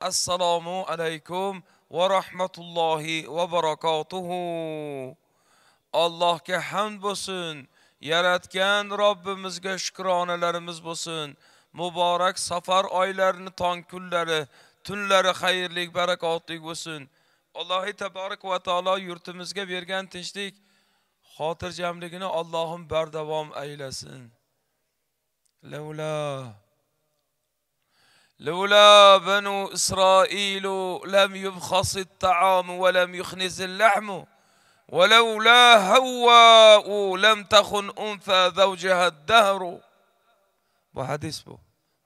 assalomu alaykum va rahmatullohi va barakotuhu allohga hamd bo'lsin yaratgan robbimizga shukronalarimiz bo'lsin muborak safar oylarini tong kunlari tunlari xayrli barakotli bo'lsin allohi taborak va taolo yurtimizga bergan tinchlik xotirjamligini allohim bardavom aylasin lavla لولا بنو اسرائيل لم يبخص الطعام ولم يخنز اللحم ولولا هواء لم تخن انثى زوجها الدهر وحديث بو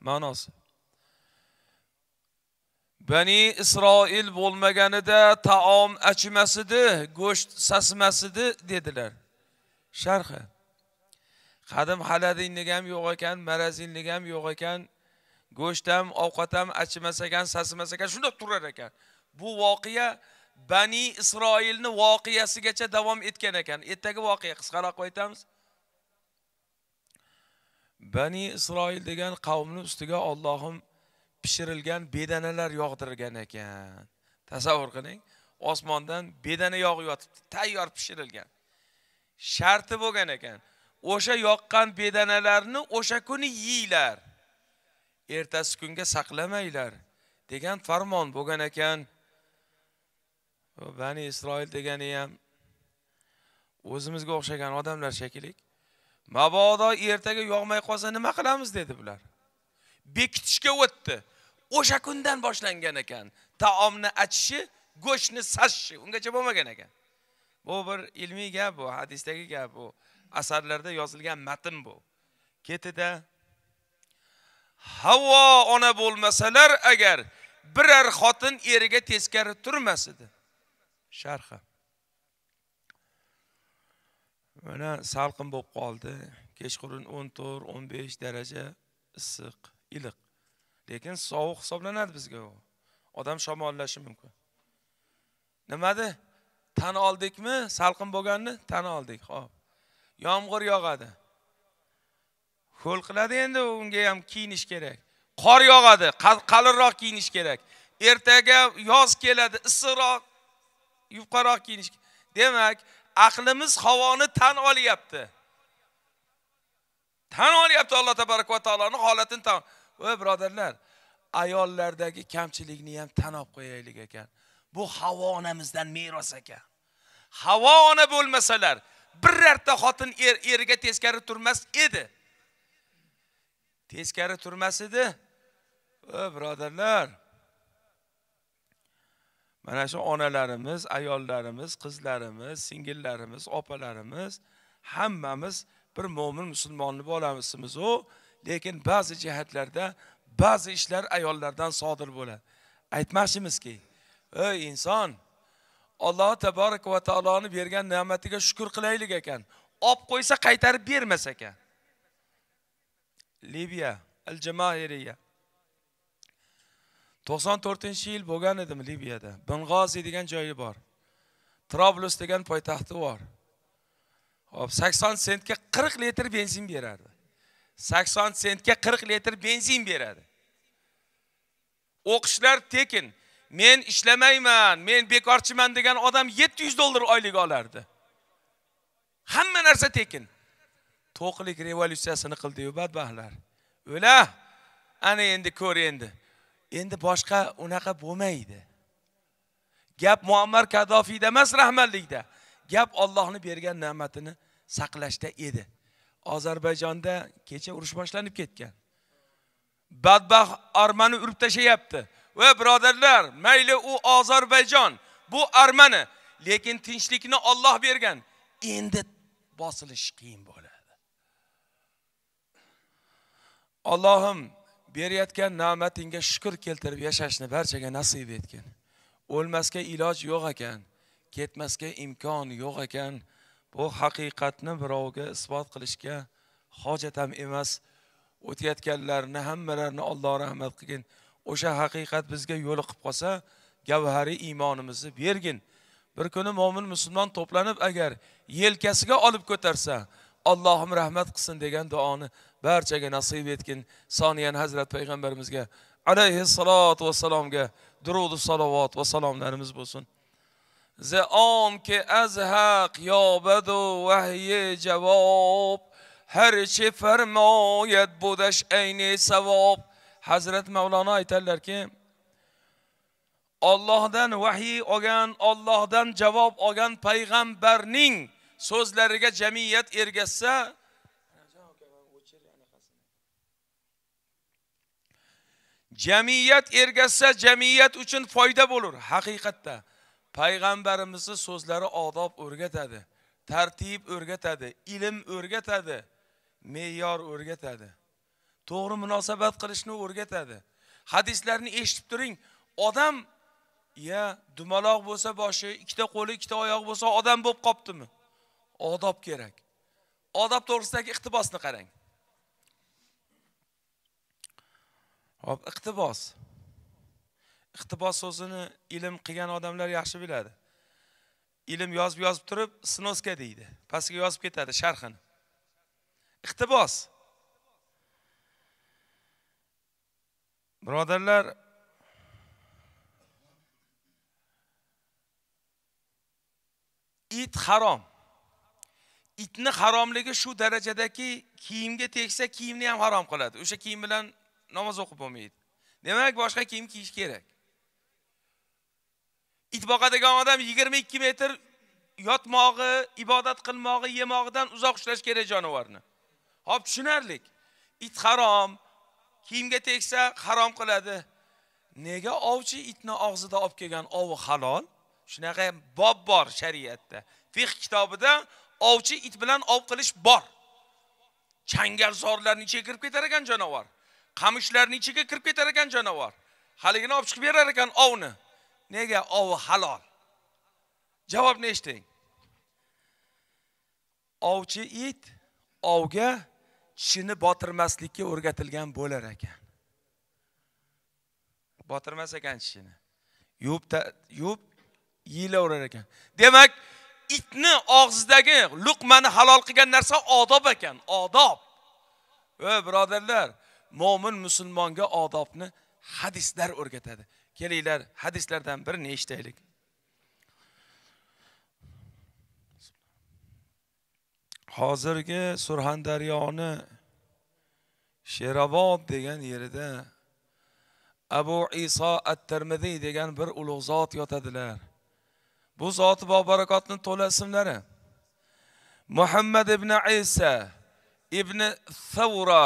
ما ناصر بني اسرائيل بول مجاندا طعام اشمسد قشت سسمسد ديدلر شرخه خدم حلدين نجام يوغا كان مرزين نجام يوغا كان go'sht ham ovqat ham achimas ekan sasimas ekan shundoq turar ekan bu voqea bani isroilni voqeasigacha davom etgan ekan ertagi voqea qisqaroq aytamiz bani isroil degan qavmni ustiga ollohim pishirilgan bedanalar yog'dirgan ekan tasavvur qiling osmondan bedana yog'yotibdi yotibdi tayyor pishirilgan sharti bo'lgan ekan o'sha yoqqan bedanalarni o'sha kuni yeyglar ertasi kunga saqlamanglar degan farmon bo'lgan ekan bani isroil degani ham o'zimizga o'xshagan odamlar shekilli mabodo ertaga yog'may qolsa nima qilamiz dedi bular bekitishga o'tdi o'sha kundan boshlangan ekan taomni achishi go'shtni sachishi ungacha bo'lmagan ekan bu bir ilmiy gap bu hadisdagi gap bu asarlarda yozilgan matn bu ketida Havvo ona bo'lmasalar agar birar xotin eriga teskari turmas edi. Sharhi. Mana salqin bo'lib qoldi. Kechqurun 14, 15 daraja issiq, iliq. Lekin sovuq hisoblanadi bizga u. Odam shamollashi mumkin. Nimadi? Tan oldikmi? Salqin bo'lganini tan oldik. Xo'p. Yomg'ir yog'adi. ko'l qiladi endi unga ham kiyinish kerak qor yog'adi qalinroq kiyinish kerak ertaga yoz keladi issiqroq yupqaroq kiyinish demak aqlimiz havoni tan olyapti tan olyapti alloh tabaraka va taoloni holatini tan voy birodarlar ayollardagi kamchilikni ham tan olib qo'yaylik ekan bu havo onamizdan meros ekan havo ona bo'lmasalar birorta xotin er eriga teskari turmas edi teskari turmas edi o birodarlar mana shu onalarimiz ayollarimiz qizlarimiz singillarimiz opalarimiz hammamiz bir mo'min musulmonni bolamizmizu lekin ba'zi jihatlarda ba'zi ishlar ayollardan sodir bo'ladi aytmoqchimizki ey inson alloh taborak va taoloni bergan ne'matiga shukur qilaylik ekan olib qo'ysa qaytarib bermas ekan liviya al jamairiya to'qson to'rtinchi yil bo'lgan edim liviyada bing'ozi degan joyi bor trablus degan poytaxti bor hop sakson sentga qirq litr benzin berardi sakson sentga qirq litr benzin beradi o'qishlar tekin men ishlamayman men bekorchiman degan odam yetti yuz dollar oylik olardi hamma narsa tekin to'qlik revolyutsiyasini qildiyu badbaxtlar o'la ana endi ko'r endi endi boshqa unaqa bo'lmaydi gap muammar kadofiyda emas rahmatlikda gap ollohni bergan ne'matini saqlashda edi ozarbayjonda kecha urush boshlanib ketgan badbaxt armani urib tashlayapti va birodarlar mayli u ozarbayjon bu armani lekin tinchlikni olloh bergan endi bosilish qiyin bo'ladi allohim berayotgan ne'matingga shukur keltirib yashashni barchaga nasib etgin o'lmasga iloj yo'q ekan ketmasga imkon yo'q ekan bu haqiqatni birovga isbot qilishga hojat ham emas o'tayotganlarni hammalarini alloh rahmat qilgin o'sha haqiqat bizga yo'liqib qolsa gavhariy iymonimizni bergin bir kuni mo'min musulmon to'planib agar yelkasiga olib ko'tarsa allohim rahmat qilsin degan duoni barchaga nasib etgin soniyan hazrat payg'ambarimizga alayhi alayhissalotu vassalomga durudu salovat va salomlarimiz bo'lsin زعام که از حق یابد و وحی javob هرچه فرماید بودش عین ثواب حضرت مولانا aytadilar ki Allohdan vahiy olgan, Allohdan javob olgan payg'ambarning so'zlariga jamiyat ergashsa, jamiyat ergashsa jamiyat uchun foyda bo'lur haqiqatda payg'ambarimizni so'zlari odob o'rgatadi tartib o'rgatadi ilm o'rgatadi me'yor o'rgatadi to'g'ri munosabat qilishni o'rgatadi hadislarni eshitib turing odam ya dumaloq bo'lsa boshi ikkita qo'li ikkita oyog'i bo'lsa odam bo'lib qolibdimi odob kerak odob to'g'risidagi iqtibosni qarang hop iqtibos iqtibos so'zini ilm qilgan odamlar yaxshi biladi ilm yozib yozib turib snoska deydi pastga yozib ketadi sharhini iqtibos birodarlar it harom itni haromligi shu darajadaki kiyimga tegsa kiyimni ham harom qiladi o'sha kiyim bilan namoz o'qib bo'lmaydi demak boshqa kiyim kiyish kerak it boqadigan odam yigirma ikki metr yotmog'i ibodat qilmog'i yemog'idan uzoq ushlash kerak jonivorni hop tushunarlik it harom kiyimga tegsa harom qiladi nega ovchi itni og'zida olib kelgan ovi halol shunaqa bob bor shariatda fiq kitobida ovchi it bilan ov qilish bor changalzorlarni ichiga kirib ketar ekan jonivor qamishlarni ichiga kirib ketar ekan jonivor haligini olib chiqib berar ekan ovni nega ovi halol javobni eshiting ovchi it ovga tishini botirmaslikka o'rgatilgan bo'lar ekan botirmas ekan tishini yuvib yuvib yeyilaverar ekan demak itni og'zidagi luqmani halol qilgan narsa odob ekan odob e birodarlar mo'min musulmonga odobni hadislar o'rgatadi kelinglar hadislardan birini eshitaylik hozirgi surxondaryoni sherobod degan yerida abu iso at termiziy degan bir ulug' zot yotadilar bu zoti bobarakotni to'la ismlari muhammad ibn isa ibn savra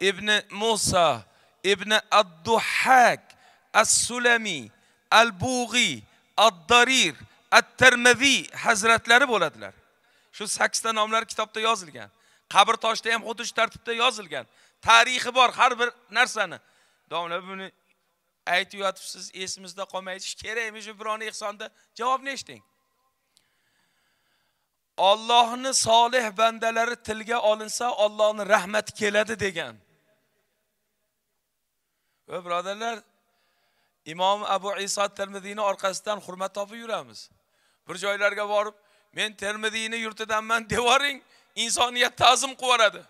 ibn muso ibn adduhak as sulamiy al bug'iy addarir at termiziy hazratlari bo'ladilar shu sakkizta nomlar kitobda yozilgan qabr toshida ham xuddi shu tartibda yozilgan tarixi bor har bir narsani domla buni aytib yotib قوم esimizda شكره kerakmi shu اخسان ehsonda جواب eshiting الله solih bandalari tilga olinsa الله rahmati keladi degan va birodarlar imom abu iso termiziyni orqasidan hurmat topib yuramiz bir joylarga borib men termiziyni yurtidanman devoring insoniyat ta'zim qilib yuboradi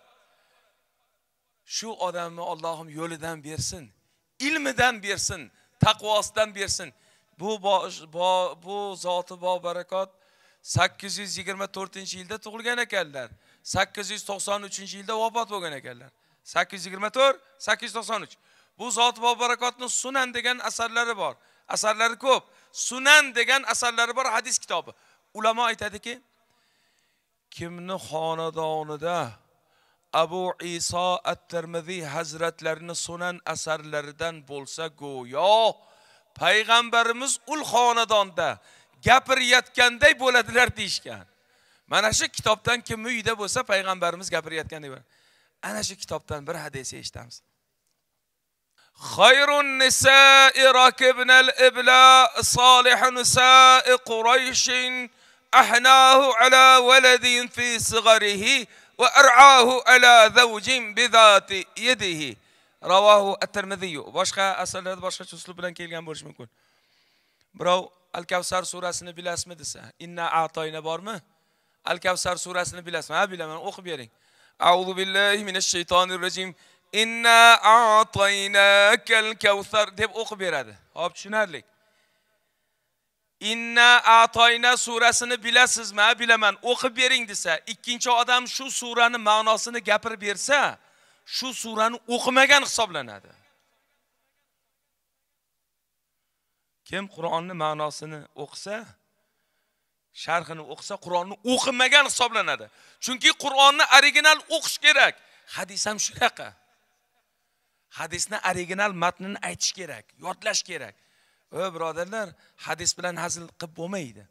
shu odamni Allohim yo'lidan bersin ilmidan bersin taqvosidan bersin bu bu zoti bobarakot sakkiz yuz yigirma to'rtinchi yilda tug'ilgan ekanlar sakkiz yuz to'qson uchinchi yilda vafot bo'lgan ekanlar sakkiz yuz yigirma to'rt sakkiz yuz to'qson uch bu zot bobarakotni sunan degan asarlari bor asarlari ko'p sunan degan asarlari bor hadis kitobi ulamo aytadiki kimni xonadonida abu iso at termiziy hazratlarini sunan asarlaridan bo'lsa go'yo payg'ambarimiz ul xonadonda gapirayotganday bo'ladilar deyishgan mana shu kitobdan kimni uyida bo'lsa payg'ambarimiz bo'ladi. ana shu kitobdan bir hadis eshitamiz خير النساء ركبنا الإبلاء صالح نساء قريش أحناه على ولد في صغره وأرعاه على زوج بذات يده رواه الترمذي باشقا أسأل هذا باشقا تسلوب لن كيل جنبورش منكون برو الكوسر سورة سنة بلا اسم دسا إنا أعطينا بارما الكوسر سورة سنة بلا اسم ها بلا من أخبيرين أعوذ بالله من الشيطان الرجيم inna atoynakal kawthar deb o'qib beradi hop tushunarli inna atoyna surasini bilasizmi bilaman o'qib bering desa ikkinchi odam shu surani ma'nosini gapirib bersa shu surani o'qimagan hisoblanadi kim qur'onni ma'nosini o'qisa sharhini o'qisa qur'onni o'qimagan hisoblanadi chunki qur'onni original o'qish kerak hadis ham shunaqa hadisni original matnini aytish kerak yodlash kerak o birodarlar hadis bilan hazil qilib bo'lmaydi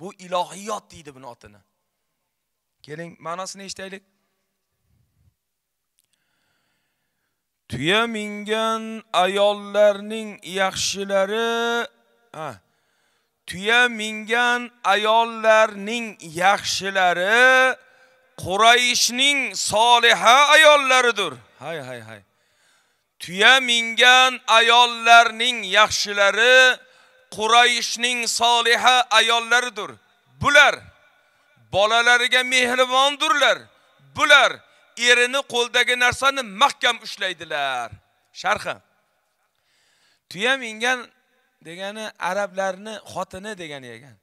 bu ilohiyot deydi buni otini keling ma'nosini eshitaylik tuya mingan ayollarning yaxshilari ha, tuya mingan ayollarning yaxshilari qurayishning soliha ayollaridir hay hay hay tuya mingan ayollarning yaxshilari qurayishning soliha ayollaridir bular bolalariga mehribondirlar bular erini qo'ldagi narsani mahkam ushlaydilar sharhi tuya mingan degani arablarni xotini degani ekan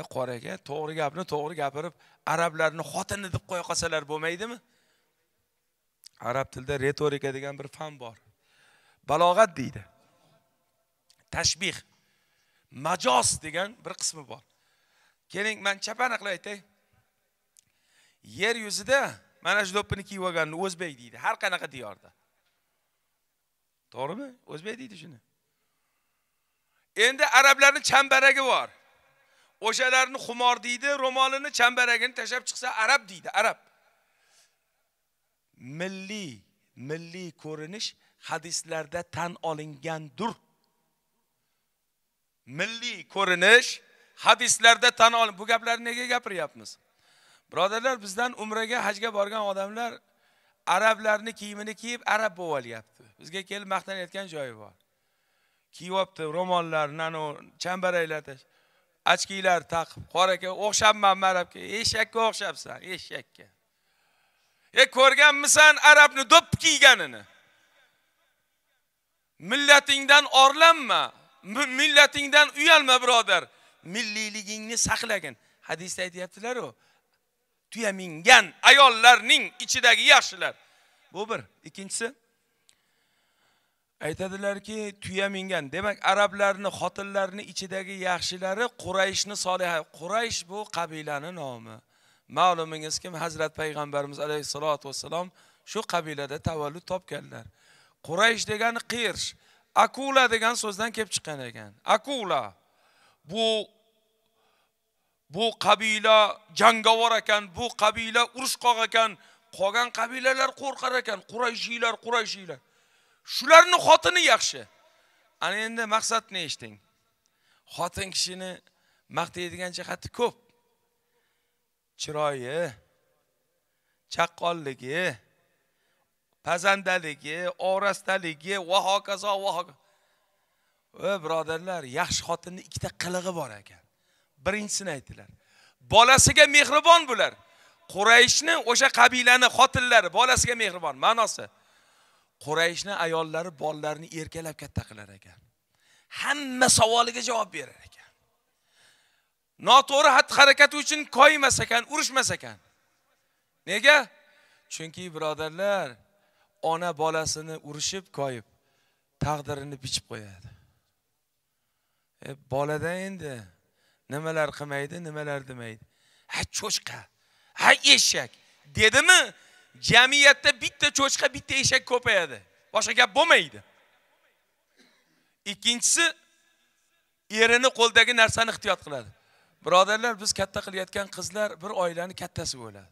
e qora aka to'g'ri gapni to'g'ri gapirib arablarni xotini deb qo'ya qolsalar bo'lmaydimi arab tilida retorika degan bir fan bor balog'at deydi tashbih majoz degan bir qismi bor keling man chapani qilib aytay yer yuzida mana shu do'ppini kiyib olganni o'zbek deydi har qanaqa diyorda to'g'rimi o'zbek deydi shuni endi arablarni chambaragi bor o'shalarni xumor deydi ro'molini chambaragini tashlab chiqsa arab deydi arab milliy milliy ko'rinish hadislarda tan olingandir milliy ko'rinish hadislarda tan ol bu gaplarni nega gapiryapmiz birodarlar bizdan umraga hajga borgan odamlar arablarni kiyimini kiyib arab bo'lib olyapti bizga kelib maqtanayotgan joyi bor kiyyapti ro'mollarni anavi chambaraklar achkilar taqib qora aka o'xshamman arabga eshakka o'xshabsan eshakka e ko'rganmisan arabni do'p kiyganini millatingdan orlanma millatingdan uyalma birodar milliyligingni saqlagin hadisda aytyaptilar-ku. tuya mingan ayollarning ichidagi yaxshilar bu bir ikkinchisi aytadilarki tuya mingan demak arablarni xotinlarini ichidagi yaxshilari qurayshni soliha quraysh bu qabilani nomi ma'lumingiz kim hazrat payg'ambarimiz alayhissalotu vassalom shu qabilada tavallud topganlar quraysh degani qirsh akula degan so'zdan kelib chiqqan ekan akula bu bu qabila jangovar ekan bu qabila urushqoq ekan qolgan qabilalar qo'rqar ekan qurayshiylar qurayshiylar shularni xotini yaxshi ana endi maqsadni eshiting xotin kishini maqtaydigan jihati ko'p chiroyi chaqqonligi pazandaligi orastaligi va hokazo va hokazo voy birodarlar yaxshi xotinni ikkita qilig'i bor ekan birinchisini aytdilar bolasiga mehribon bular qurayshni o'sha qabilani xotinlari bolasiga mehribon ma'nosi qurayshni ayollari bolalarini erkalab katta qilar ekan hamma savoliga javob berar ekan noto'g'ri xatti harakati uchun koyimas ekan urushmas ekan nega chunki birodarlar ona bolasini urishib koyib taqdirini bichib qo'yadi e, bolada endi nimalar qilmaydi nimalar demaydi ha cho'chqa ha eshak dedimi jamiyatda bitta cho'chqa bitta eshak ko'payadi boshqa gap bo'lmaydi ikkinchisi erini qo'ldagi narsani ehtiyot qiladi birodarlar biz katta qilayotgan qizlar bir oilani kattasi bo'ladi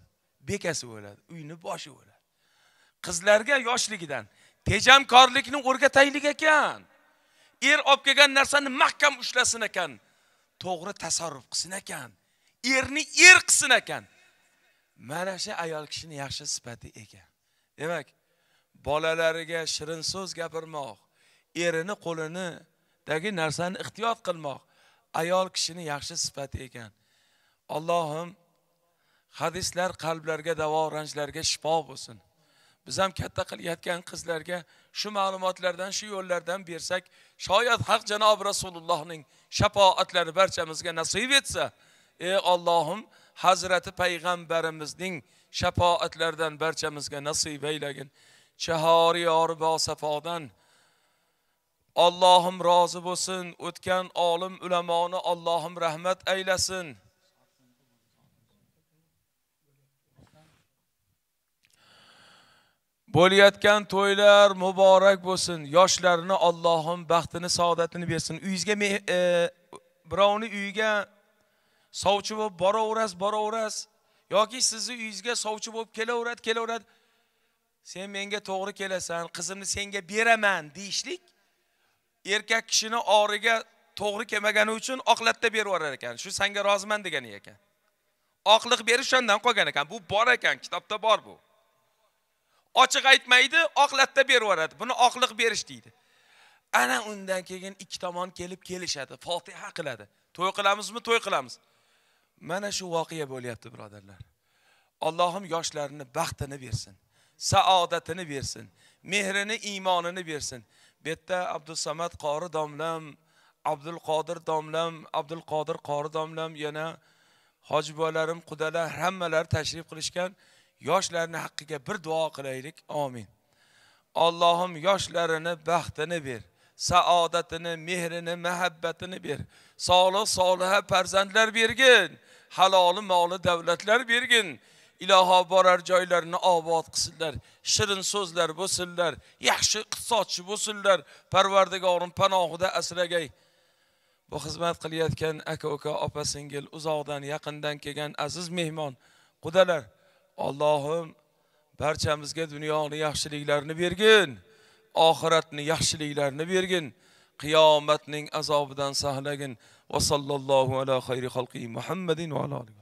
bekasi bo'ladi uyni boshi bo'ladi qizlarga yoshligidan tejamkorlikni o'rgataylik ekan er olib kelgan narsani mahkam ushlasin ekan to'g'ri tasarruf qilsin ekan erni er qilsin ekan mana shu ayol kishini yaxshi sifati ekan demak bolalariga shirin so'z gapirmoq erini qo'linidagi narsani ehtiyot qilmoq ayol kishini yaxshi sifati ekan allohim hadislar qalblarga davo ranjlarga shifo bo'lsin biz ham katta qilayotgan qizlarga shu ma'lumotlardan shu yo'llardan bersak shoyat haq janobi rasulullohning shafoatlari barchamizga nasib etsa ey ollohim hazrati payg'ambarimizning shafoatlaridan barchamizga nasib aylagin chahori yori bosafodan Allohim rozi bo'lsin, o'tgan olim ulamoni Allohim rahmat aylasin. Bo'layotgan to'ylar muborak bo'lsin. Yoshlarni Allohim baxtini, saodatini bersin. Uyingizga e, birovni uyiga sovchi bo'lib boraverasiz, boraverasiz yoki sizni uyingizga sovchi bo'lib kelaveradi, kelaveradi. Sen menga to'g'ri kelasan, qizimni senga beraman deyishlik erkak kishini origa to'g'ri kelmagani uchun oqlatda berib yuborar ekan shu sanga roziman degani ekan oqliq berish shundan qolgan ekan bu bor ekan kitobda bor bu ochiq aytmaydi oqlatda berib yuboradi buni oqliq berish deydi ana undan keyin ikki tomon kelib kelishadi fotiha qiladi to'y qilamizmi to'y qilamiz mana shu voqea bo'lyapti birodarlar allohim yoshlarni baxtini bersin saodatini bersin mehrini iymonini bersin bu yerda abdusamad qori domlam abdul qodir domlam abdul qodir qori domlam yana hoji bolarim qudalar hammalari tashrif qilishgan yoshlarni haqqiga bir duo qilaylik omin Allohim yoshlarini baxtini ber saodatini mehrini muhabbatini ber solih soliha farzandlar bergin haloli moli davlatlar bergin iloho borar joylarini obod qilsinlar shirin so'zlar bo'lsinlar yaxshi iqtisodchi bo'lsinlar parvardigorim panohida asragay bu xizmat qilayotgan aka uka opa singil uzoqdan yaqindan kelgan aziz mehmon qudalar allohim barchamizga dunyoni yaxshiliklarini bergin oxiratni yaxshiliklarini bergin qiyomatning azobidan saqlagin va sallallohu ala xayri xalqi muhammadin va ala